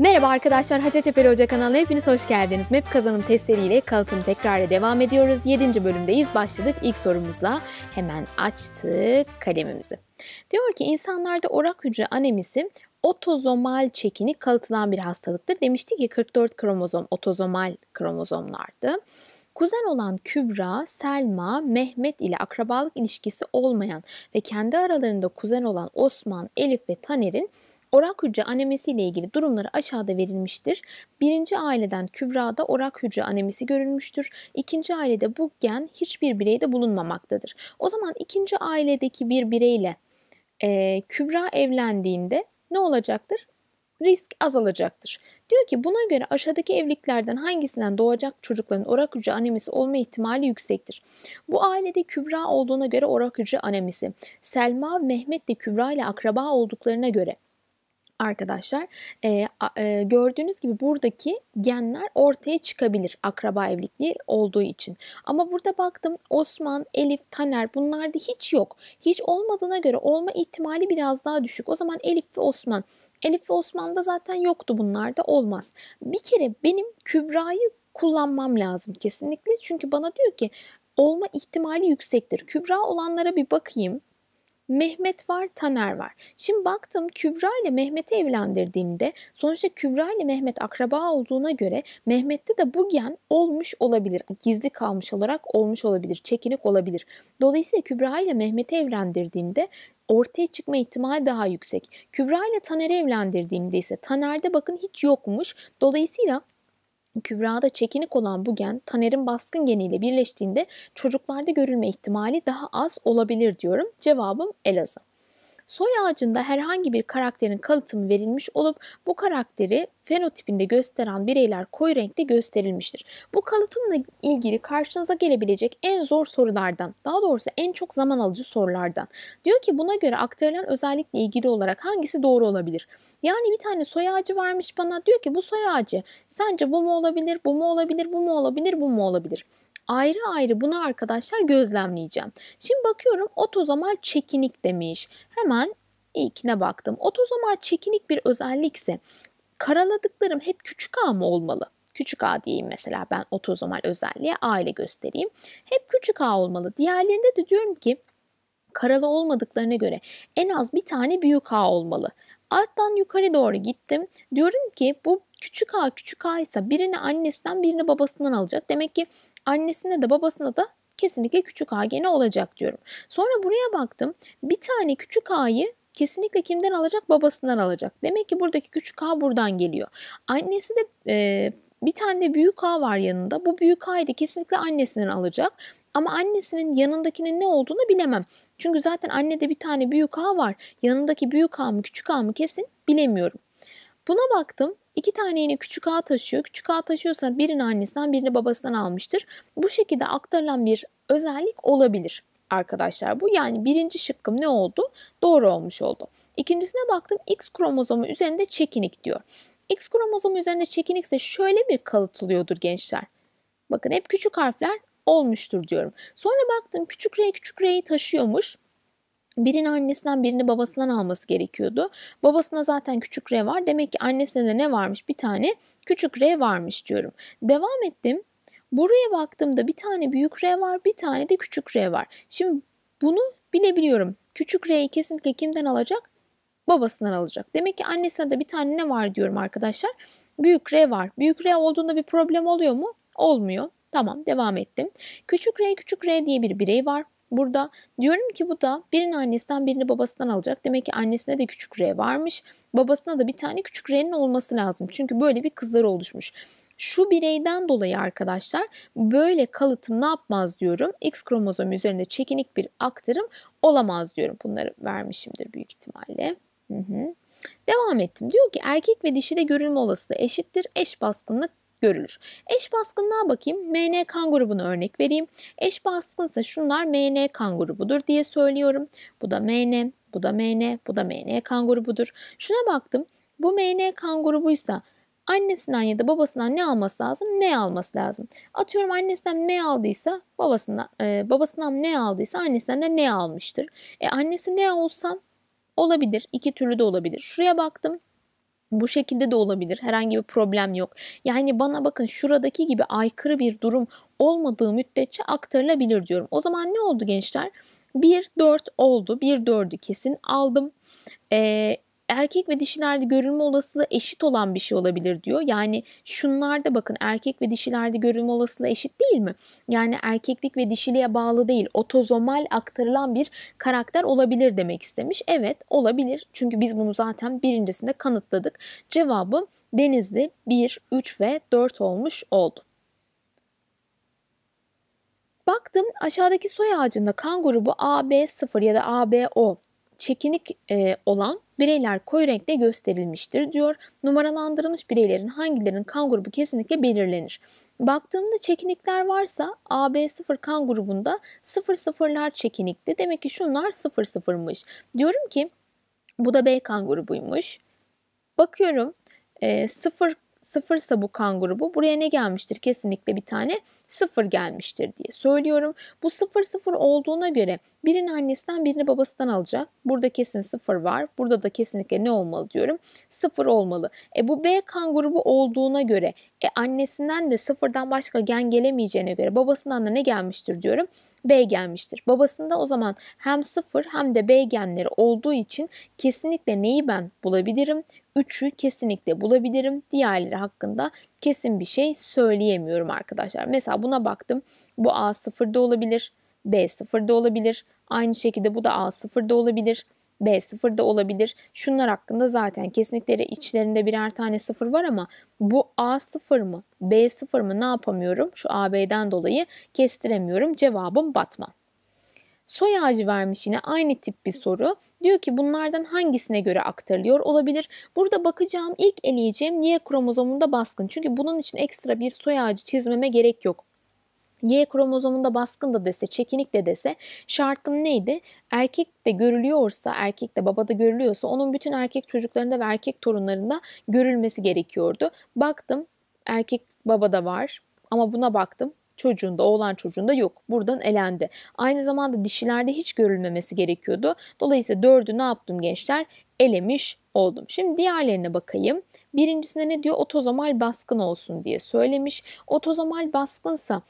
Merhaba arkadaşlar, Hacettepe Hoca kanalına hepiniz hoş geldiniz. MEP kazanım testleriyle kalıtım tekrarla devam ediyoruz. 7. bölümdeyiz. Başladık ilk sorumuzla. Hemen açtık kalemimizi. Diyor ki insanlarda orak hücre anemisi otozomal çekini kalıtılan bir hastalıktır. Demiştik ki 44 kromozom otozomal kromozomlardı. Kuzen olan Kübra, Selma, Mehmet ile akrabalık ilişkisi olmayan ve kendi aralarında kuzen olan Osman, Elif ve Taner'in Orak hücre anemisi ile ilgili durumları aşağıda verilmiştir. Birinci aileden Kübra'da orak hücre anemisi görülmüştür. İkinci ailede bu gen hiçbir bireyde bulunmamaktadır. O zaman ikinci ailedeki bir bireyle e, Kübra evlendiğinde ne olacaktır? Risk azalacaktır. Diyor ki buna göre aşağıdaki evliliklerden hangisinden doğacak çocukların orak hücre anemisi olma ihtimali yüksektir. Bu ailede Kübra olduğuna göre orak hücre anemisi, Selma Mehmet de Kübra ile akraba olduklarına göre arkadaşlar e, e, gördüğünüz gibi buradaki genler ortaya çıkabilir akraba evlilikliği olduğu için. Ama burada baktım Osman, Elif, Taner bunlarda hiç yok. Hiç olmadığına göre olma ihtimali biraz daha düşük. O zaman Elif ve Osman. Elif ve Osman'da zaten yoktu bunlarda olmaz. Bir kere benim Kübra'yı kullanmam lazım kesinlikle. Çünkü bana diyor ki olma ihtimali yüksektir. Kübra olanlara bir bakayım Mehmet var, Taner var. Şimdi baktım Kübra ile Mehmet'i evlendirdiğimde sonuçta Kübra ile Mehmet akraba olduğuna göre Mehmet'te de bu gen olmuş olabilir. Gizli kalmış olarak olmuş olabilir. Çekinik olabilir. Dolayısıyla Kübra ile Mehmet'i evlendirdiğimde ortaya çıkma ihtimali daha yüksek. Kübra ile Taner'i evlendirdiğimde ise Taner'de bakın hiç yokmuş. Dolayısıyla Kübra'da çekinik olan bu gen Taner'in baskın geniyle birleştiğinde çocuklarda görülme ihtimali daha az olabilir diyorum. Cevabım Elazığ. Soy ağacında herhangi bir karakterin kalıtımı verilmiş olup bu karakteri fenotipinde gösteren bireyler koyu renkte gösterilmiştir. Bu kalıtımla ilgili karşınıza gelebilecek en zor sorulardan, daha doğrusu en çok zaman alıcı sorulardan. Diyor ki buna göre aktarılan özellikle ilgili olarak hangisi doğru olabilir? Yani bir tane soy ağacı varmış bana diyor ki bu soy ağacı sence bu mu olabilir, bu mu olabilir, bu mu olabilir, bu mu olabilir? Bu mu olabilir? ayrı ayrı bunu arkadaşlar gözlemleyeceğim. Şimdi bakıyorum otozomal çekinik demiş. Hemen ilkine baktım. Otozomal çekinik bir özellikse karaladıklarım hep küçük a mı olmalı? Küçük a diyeyim mesela ben otozomal özelliğe a ile göstereyim. Hep küçük a olmalı. Diğerlerinde de diyorum ki karalı olmadıklarına göre en az bir tane büyük a olmalı. Alttan yukarı doğru gittim. Diyorum ki bu küçük a küçük a ise birini annesinden birini babasından alacak. Demek ki annesine de babasına da kesinlikle küçük A gene olacak diyorum. Sonra buraya baktım. Bir tane küçük A'yı kesinlikle kimden alacak? Babasından alacak. Demek ki buradaki küçük A buradan geliyor. Annesi de e, bir tane de büyük A var yanında. Bu büyük A'yı da kesinlikle annesinden alacak. Ama annesinin yanındakinin ne olduğunu bilemem. Çünkü zaten annede bir tane büyük A var. Yanındaki büyük A mı küçük A mı kesin bilemiyorum. Buna baktım. İki tane yine küçük A taşıyor. Küçük A taşıyorsa birini annesinden birini babasından almıştır. Bu şekilde aktarılan bir özellik olabilir arkadaşlar bu. Yani birinci şıkkım ne oldu? Doğru olmuş oldu. İkincisine baktım X kromozomu üzerinde çekinik diyor. X kromozomu üzerinde çekinikse şöyle bir kalıtılıyordur gençler. Bakın hep küçük harfler olmuştur diyorum. Sonra baktım küçük R küçük R'yi taşıyormuş. Birini annesinden birini babasından alması gerekiyordu. Babasına zaten küçük R var. Demek ki annesine de ne varmış? Bir tane küçük R varmış diyorum. Devam ettim. Buraya baktığımda bir tane büyük R var, bir tane de küçük R var. Şimdi bunu bilebiliyorum. Küçük R'yi kesinlikle kimden alacak? Babasından alacak. Demek ki annesine de bir tane ne var diyorum arkadaşlar. Büyük R var. Büyük R olduğunda bir problem oluyor mu? Olmuyor. Tamam devam ettim. Küçük R küçük R diye bir birey var. Burada diyorum ki bu da birini annesinden birini babasından alacak. Demek ki annesine de küçük R varmış. Babasına da bir tane küçük R'nin olması lazım. Çünkü böyle bir kızlar oluşmuş. Şu bireyden dolayı arkadaşlar böyle kalıtım ne yapmaz diyorum. X kromozomu üzerinde çekinik bir aktarım olamaz diyorum. Bunları vermişimdir büyük ihtimalle. Hı hı. Devam ettim. Diyor ki erkek ve dişide görülme olasılığı eşittir. Eş baskınlık görülür. Eş baskınlığa bakayım. MN kan grubunu örnek vereyim. Eş baskınsa şunlar MN kan grubudur diye söylüyorum. Bu da MN, bu da MN, bu da MN kan grubudur. Şuna baktım. Bu MN kan grubuysa annesinden ya da babasından ne alması lazım? Ne alması lazım? Atıyorum annesinden ne aldıysa babasından e, babasından ne aldıysa annesinden de ne almıştır. E annesi ne olsa olabilir. iki türlü de olabilir. Şuraya baktım. Bu şekilde de olabilir. Herhangi bir problem yok. Yani bana bakın şuradaki gibi aykırı bir durum olmadığı müddetçe aktarılabilir diyorum. O zaman ne oldu gençler? 1 4 oldu. 1 4'ü kesin aldım. Ee, erkek ve dişilerde görülme olasılığı eşit olan bir şey olabilir diyor. Yani şunlarda bakın erkek ve dişilerde görülme olasılığı eşit değil mi? Yani erkeklik ve dişiliğe bağlı değil otozomal aktarılan bir karakter olabilir demek istemiş. Evet olabilir çünkü biz bunu zaten birincisinde kanıtladık. Cevabı Denizli 1, 3 ve 4 olmuş oldu. Baktım aşağıdaki soy ağacında kan grubu AB0 ya da ABO çekinik e, olan bireyler koyu renkte gösterilmiştir diyor. Numaralandırılmış bireylerin hangilerinin kan grubu kesinlikle belirlenir. Baktığımda çekinikler varsa AB0 kan grubunda 00'lar çekinikti. Demek ki şunlar 00'mış. Diyorum ki bu da B kan grubuymuş. Bakıyorum e, 0 sıfırsa bu kan grubu buraya ne gelmiştir? Kesinlikle bir tane sıfır gelmiştir diye söylüyorum. Bu sıfır sıfır olduğuna göre birini annesinden birini babasından alacak. Burada kesin sıfır var. Burada da kesinlikle ne olmalı diyorum? Sıfır olmalı. E bu B kan grubu olduğuna göre e annesinden de sıfırdan başka gen gelemeyeceğine göre babasından da ne gelmiştir diyorum? B gelmiştir. Babasında o zaman hem sıfır hem de B genleri olduğu için kesinlikle neyi ben bulabilirim? üçü kesinlikle bulabilirim. Diğerleri hakkında kesin bir şey söyleyemiyorum arkadaşlar. Mesela buna baktım. Bu A sıfırda olabilir. B sıfırda olabilir. Aynı şekilde bu da A sıfırda olabilir. B sıfır da olabilir. Şunlar hakkında zaten kesinlikle içlerinde birer tane sıfır var ama bu A sıfır mı B sıfır mı ne yapamıyorum? Şu AB'den dolayı kestiremiyorum. Cevabım Batman. Soy ağacı vermiş yine aynı tip bir soru. Diyor ki bunlardan hangisine göre aktarılıyor olabilir? Burada bakacağım ilk eleyeceğim Y kromozomunda baskın. Çünkü bunun için ekstra bir soy ağacı çizmeme gerek yok. Y kromozomunda baskın da dese, çekinik de dese şartım neydi? Erkek de görülüyorsa, erkek de babada görülüyorsa onun bütün erkek çocuklarında ve erkek torunlarında görülmesi gerekiyordu. Baktım erkek babada var ama buna baktım çocuğunda, oğlan çocuğunda yok. Buradan elendi. Aynı zamanda dişilerde hiç görülmemesi gerekiyordu. Dolayısıyla dördü ne yaptım gençler? Elemiş oldum. Şimdi diğerlerine bakayım. Birincisine ne diyor? Otozomal baskın olsun diye söylemiş. Otozomal baskınsa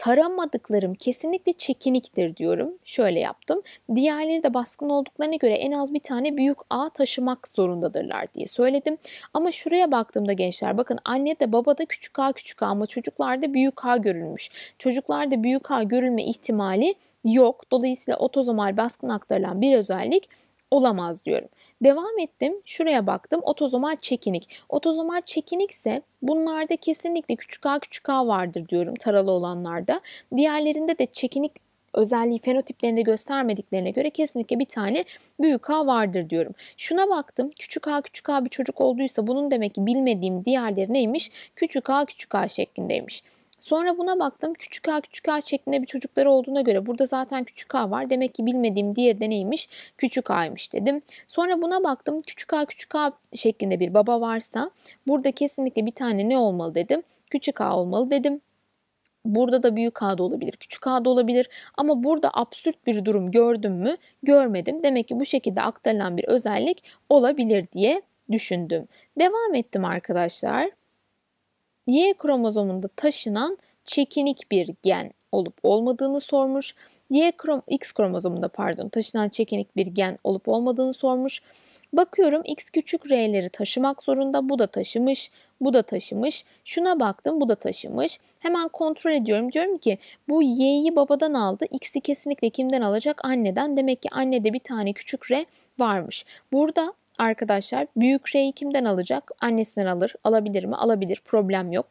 taramadıklarım kesinlikle çekiniktir diyorum. Şöyle yaptım. Diğerleri de baskın olduklarına göre en az bir tane büyük A taşımak zorundadırlar diye söyledim. Ama şuraya baktığımda gençler bakın anne de baba da küçük A küçük A ama çocuklarda büyük A görülmüş. Çocuklarda büyük A görülme ihtimali yok. Dolayısıyla otozomal baskın aktarılan bir özellik olamaz diyorum. Devam ettim. Şuraya baktım. Otozomal çekinik. Otozomal çekinikse bunlarda kesinlikle küçük a küçük a vardır diyorum taralı olanlarda. Diğerlerinde de çekinik özelliği fenotiplerinde göstermediklerine göre kesinlikle bir tane büyük A vardır diyorum. Şuna baktım küçük A küçük A bir çocuk olduysa bunun demek ki bilmediğim diğerleri neymiş? Küçük A küçük A şeklindeymiş. Sonra buna baktım küçük A küçük A şeklinde bir çocukları olduğuna göre burada zaten küçük A var. Demek ki bilmediğim diğer de neymiş? Küçük A'ymış dedim. Sonra buna baktım küçük A küçük A şeklinde bir baba varsa burada kesinlikle bir tane ne olmalı dedim. Küçük A olmalı dedim. Burada da büyük a da olabilir, küçük a da olabilir ama burada absürt bir durum gördüm mü? Görmedim. Demek ki bu şekilde aktarılan bir özellik olabilir diye düşündüm. Devam ettim arkadaşlar. Y kromozomunda taşınan çekinik bir gen olup olmadığını sormuş. Y krom X kromozomunda pardon taşınan çekinik bir gen olup olmadığını sormuş. Bakıyorum X küçük R'leri taşımak zorunda. Bu da taşımış, bu da taşımış. Şuna baktım bu da taşımış. Hemen kontrol ediyorum. Diyorum ki bu Y'yi babadan aldı. X'i kesinlikle kimden alacak? Anneden. Demek ki annede bir tane küçük R varmış. Burada arkadaşlar büyük R'yi kimden alacak? Annesinden alır. Alabilir mi? Alabilir. Problem yok.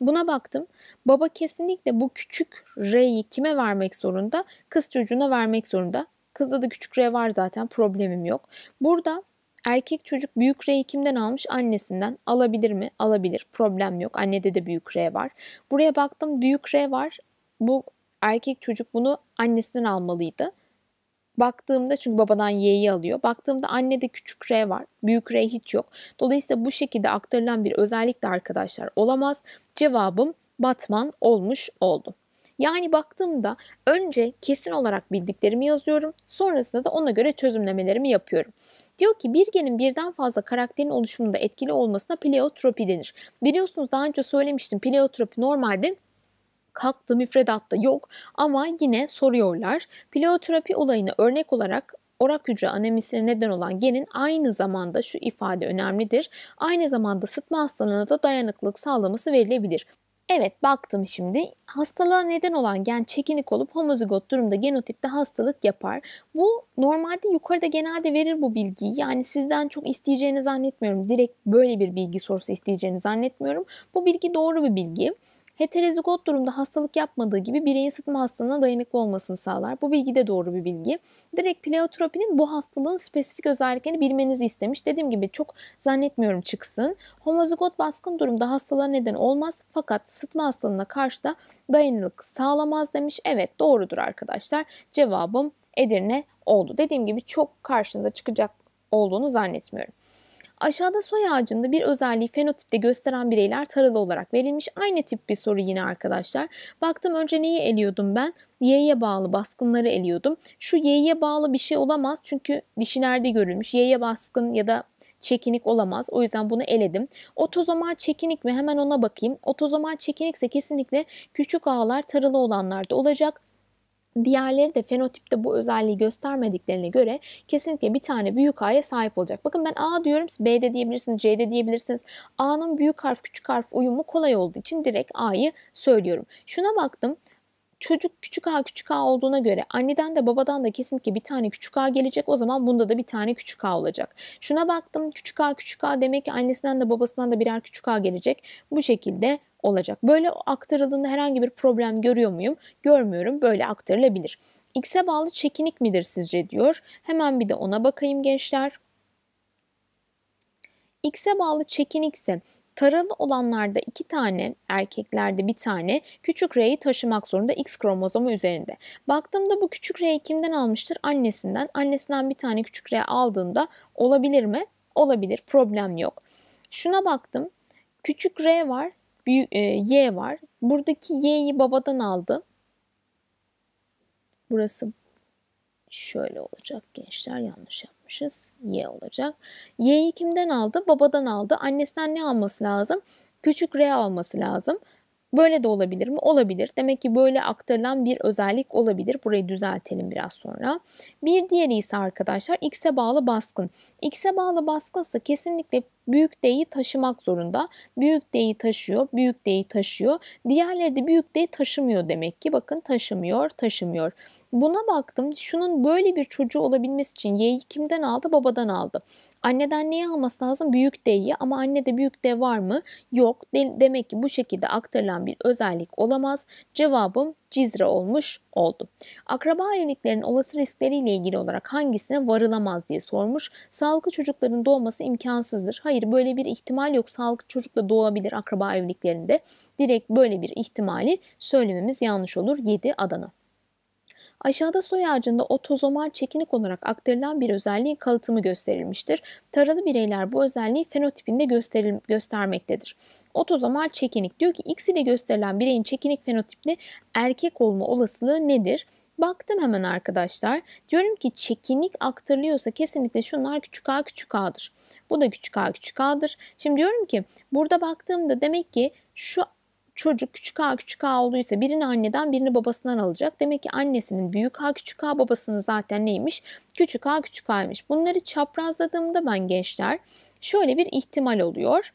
Buna baktım. Baba kesinlikle bu küçük R'yi kime vermek zorunda? Kız çocuğuna vermek zorunda. Kızda da küçük R var zaten problemim yok. Burada erkek çocuk büyük R'yi kimden almış? Annesinden. Alabilir mi? Alabilir. Problem yok. Annede de büyük R var. Buraya baktım büyük R var. Bu erkek çocuk bunu annesinden almalıydı. Baktığımda çünkü babadan Y'yi alıyor. Baktığımda annede küçük R var. Büyük R hiç yok. Dolayısıyla bu şekilde aktarılan bir özellik de arkadaşlar olamaz. Cevabım Batman olmuş oldu. Yani baktığımda önce kesin olarak bildiklerimi yazıyorum. Sonrasında da ona göre çözümlemelerimi yapıyorum. Diyor ki bir genin birden fazla karakterin oluşumunda etkili olmasına pleiotropi denir. Biliyorsunuz daha önce söylemiştim pleiotropi normalde kalktı, müfredatta yok ama yine soruyorlar. Pleoterapi olayını örnek olarak orak hücre anemisine neden olan genin aynı zamanda şu ifade önemlidir. Aynı zamanda sıtma hastalığına da dayanıklılık sağlaması verilebilir. Evet baktım şimdi. Hastalığa neden olan gen çekinik olup homozigot durumda genotipte hastalık yapar. Bu normalde yukarıda genelde verir bu bilgiyi. Yani sizden çok isteyeceğini zannetmiyorum. Direkt böyle bir bilgi sorusu isteyeceğini zannetmiyorum. Bu bilgi doğru bir bilgi. Heterozigot durumda hastalık yapmadığı gibi bireyin sıtma hastalığına dayanıklı olmasını sağlar. Bu bilgi de doğru bir bilgi. Direkt pleiotropinin bu hastalığın spesifik özelliklerini bilmenizi istemiş. Dediğim gibi çok zannetmiyorum çıksın. Homozigot baskın durumda hastalığa neden olmaz fakat sıtma hastalığına karşı da dayanıklılık sağlamaz demiş. Evet doğrudur arkadaşlar. Cevabım Edirne oldu. Dediğim gibi çok karşınıza çıkacak olduğunu zannetmiyorum. Aşağıda soy ağacında bir özelliği fenotipte gösteren bireyler taralı olarak verilmiş. Aynı tip bir soru yine arkadaşlar. Baktım önce neyi eliyordum ben? Y'ye bağlı baskınları eliyordum. Şu Y'ye bağlı bir şey olamaz çünkü dişilerde görülmüş. Y'ye baskın ya da çekinik olamaz. O yüzden bunu eledim. Otozomal çekinik mi? Hemen ona bakayım. Otozomal çekinikse kesinlikle küçük ağlar taralı olanlarda olacak. Diğerleri de fenotipte bu özelliği göstermediklerine göre kesinlikle bir tane büyük A'ya sahip olacak. Bakın ben A diyorum siz B de diyebilirsiniz, C de diyebilirsiniz. A'nın büyük harf küçük harf uyumu kolay olduğu için direkt A'yı söylüyorum. Şuna baktım çocuk küçük A küçük A olduğuna göre anneden de babadan da kesinlikle bir tane küçük A gelecek. O zaman bunda da bir tane küçük A olacak. Şuna baktım küçük A küçük A demek ki annesinden de babasından da birer küçük A gelecek. Bu şekilde olacak. Böyle aktarıldığında herhangi bir problem görüyor muyum? Görmüyorum. Böyle aktarılabilir. X'e bağlı çekinik midir sizce diyor. Hemen bir de ona bakayım gençler. X'e bağlı çekinikse, taralı olanlarda iki tane, erkeklerde bir tane küçük R'yi taşımak zorunda X kromozomu üzerinde. Baktığımda bu küçük R'yi kimden almıştır? Annesinden. Annesinden bir tane küçük R aldığında olabilir mi? Olabilir. Problem yok. Şuna baktım. Küçük R var büyük e, Y var. Buradaki Y'yi babadan aldı. Burası şöyle olacak gençler yanlış yapmışız. Y olacak. Y'yi kimden aldı? Babadan aldı. Annesinden ne alması lazım? Küçük R alması lazım. Böyle de olabilir mi? Olabilir. Demek ki böyle aktarılan bir özellik olabilir. Burayı düzeltelim biraz sonra. Bir diğeri ise arkadaşlar X'e bağlı baskın. X'e bağlı baskınsa kesinlikle Büyük D'yi taşımak zorunda. Büyük D'yi taşıyor, büyük D'yi taşıyor. Diğerleri de büyük D taşımıyor demek ki. Bakın taşımıyor, taşımıyor. Buna baktım. Şunun böyle bir çocuğu olabilmesi için Y'yi kimden aldı? Babadan aldı. Anneden neyi alması lazım? Büyük D'yi ama annede büyük D var mı? Yok. De demek ki bu şekilde aktarılan bir özellik olamaz. Cevabım Cizre olmuş oldu. Akraba evliliklerinin olası riskleriyle ilgili olarak hangisine varılamaz diye sormuş. Sağlıklı çocukların doğması imkansızdır. Hayır böyle bir ihtimal yok. Sağlıklı çocuk da doğabilir akraba evliliklerinde. Direkt böyle bir ihtimali söylememiz yanlış olur. 7 Adana. Aşağıda soy ağacında otozomal çekinik olarak aktarılan bir özelliğin kalıtımı gösterilmiştir. Taralı bireyler bu özelliği fenotipinde gösteril- göstermektedir. Otozomal çekinik. Diyor ki X ile gösterilen bireyin çekinik fenotipli erkek olma olasılığı nedir? Baktım hemen arkadaşlar. Diyorum ki çekinik aktarılıyorsa kesinlikle şunlar küçük a küçük a'dır. Bu da küçük a küçük a'dır. Şimdi diyorum ki burada baktığımda demek ki şu çocuk küçük a küçük a olduysa birini anneden birini babasından alacak. Demek ki annesinin büyük a küçük a babasının zaten neymiş? Küçük a küçük a'ymış. Bunları çaprazladığımda ben gençler şöyle bir ihtimal oluyor.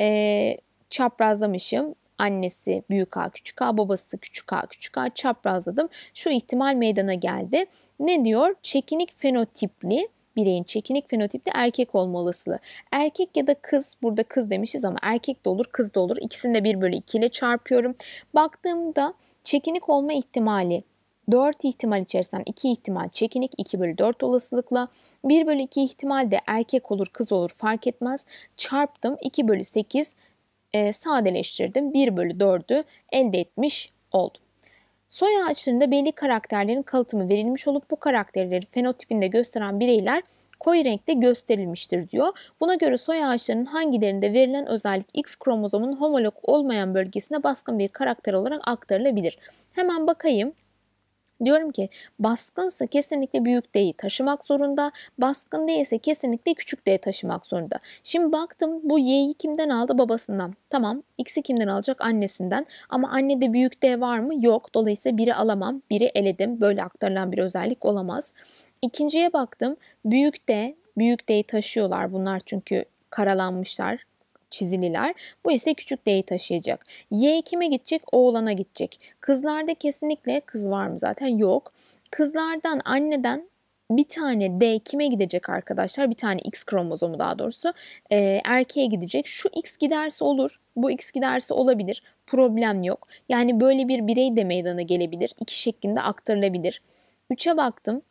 Ee, çaprazlamışım. Annesi büyük A küçük A, babası küçük A küçük A çaprazladım. Şu ihtimal meydana geldi. Ne diyor? Çekinik fenotipli bireyin çekinik fenotipli erkek olma olasılığı. Erkek ya da kız, burada kız demişiz ama erkek de olur, kız da olur. İkisini de 1 bölü 2 ile çarpıyorum. Baktığımda çekinik olma ihtimali 4 ihtimal içerisinden 2 ihtimal çekinik 2 bölü 4 olasılıkla 1 bölü 2 ihtimal de erkek olur kız olur fark etmez çarptım 2 bölü 8 e, sadeleştirdim. 1 bölü 4'ü elde etmiş oldum. Soy ağaçlarında belli karakterlerin kalıtımı verilmiş olup bu karakterleri fenotipinde gösteren bireyler koyu renkte gösterilmiştir diyor. Buna göre soy ağaçlarının hangilerinde verilen özellik X kromozomun homolog olmayan bölgesine baskın bir karakter olarak aktarılabilir. Hemen bakayım. Diyorum ki baskınsa kesinlikle büyük D'yi taşımak zorunda. Baskın değilse kesinlikle küçük D'yi taşımak zorunda. Şimdi baktım bu Y'yi kimden aldı? Babasından. Tamam X'i kimden alacak? Annesinden. Ama annede büyük D var mı? Yok. Dolayısıyla biri alamam. Biri eledim. Böyle aktarılan bir özellik olamaz. İkinciye baktım. Büyük D, büyük D'yi taşıyorlar bunlar çünkü karalanmışlar çizililer. Bu ise küçük D'yi taşıyacak. Y kime gidecek? Oğlana gidecek. Kızlarda kesinlikle kız var mı zaten? Yok. Kızlardan anneden bir tane D kime gidecek arkadaşlar? Bir tane X kromozomu daha doğrusu e, erkeğe gidecek. Şu X giderse olur, bu X giderse olabilir. Problem yok. Yani böyle bir birey de meydana gelebilir. İki şeklinde aktarılabilir. Üçe baktım.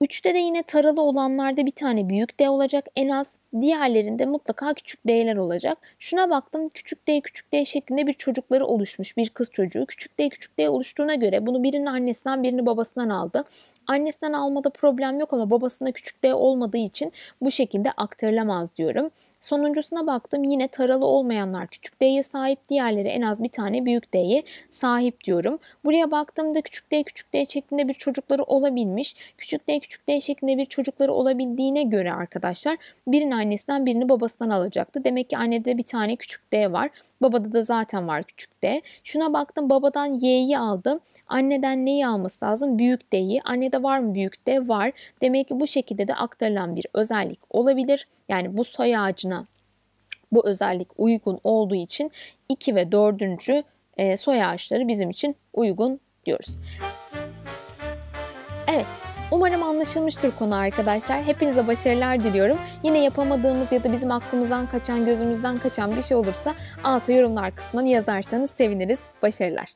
Üçte de yine taralı olanlarda bir tane büyük D olacak en az. Diğerlerinde mutlaka küçük D'ler olacak. Şuna baktım küçük D küçük D şeklinde bir çocukları oluşmuş bir kız çocuğu. Küçük D küçük D oluştuğuna göre bunu birinin annesinden birini babasından aldı. Annesinden almada problem yok ama babasında küçük D olmadığı için bu şekilde aktarılamaz diyorum. Sonuncusuna baktım yine taralı olmayanlar küçük D'ye sahip diğerleri en az bir tane büyük D'ye sahip diyorum. Buraya baktığımda küçük D küçük D şeklinde bir çocukları olabilmiş. Küçük D küçük D şeklinde bir çocukları olabildiğine göre arkadaşlar birinin annesinden birini babasından alacaktı. Demek ki annede bir tane küçük D var. Babada da zaten var küçük D. Şuna baktım babadan Y'yi aldım. Anneden neyi alması lazım? Büyük D'yi. Annede var mı büyük D? Var. Demek ki bu şekilde de aktarılan bir özellik olabilir. Yani bu soy ağacına bu özellik uygun olduğu için 2 ve 4. E, soy ağaçları bizim için uygun diyoruz. Evet, umarım anlaşılmıştır konu arkadaşlar. Hepinize başarılar diliyorum. Yine yapamadığımız ya da bizim aklımızdan kaçan, gözümüzden kaçan bir şey olursa alta yorumlar kısmını yazarsanız seviniriz. Başarılar.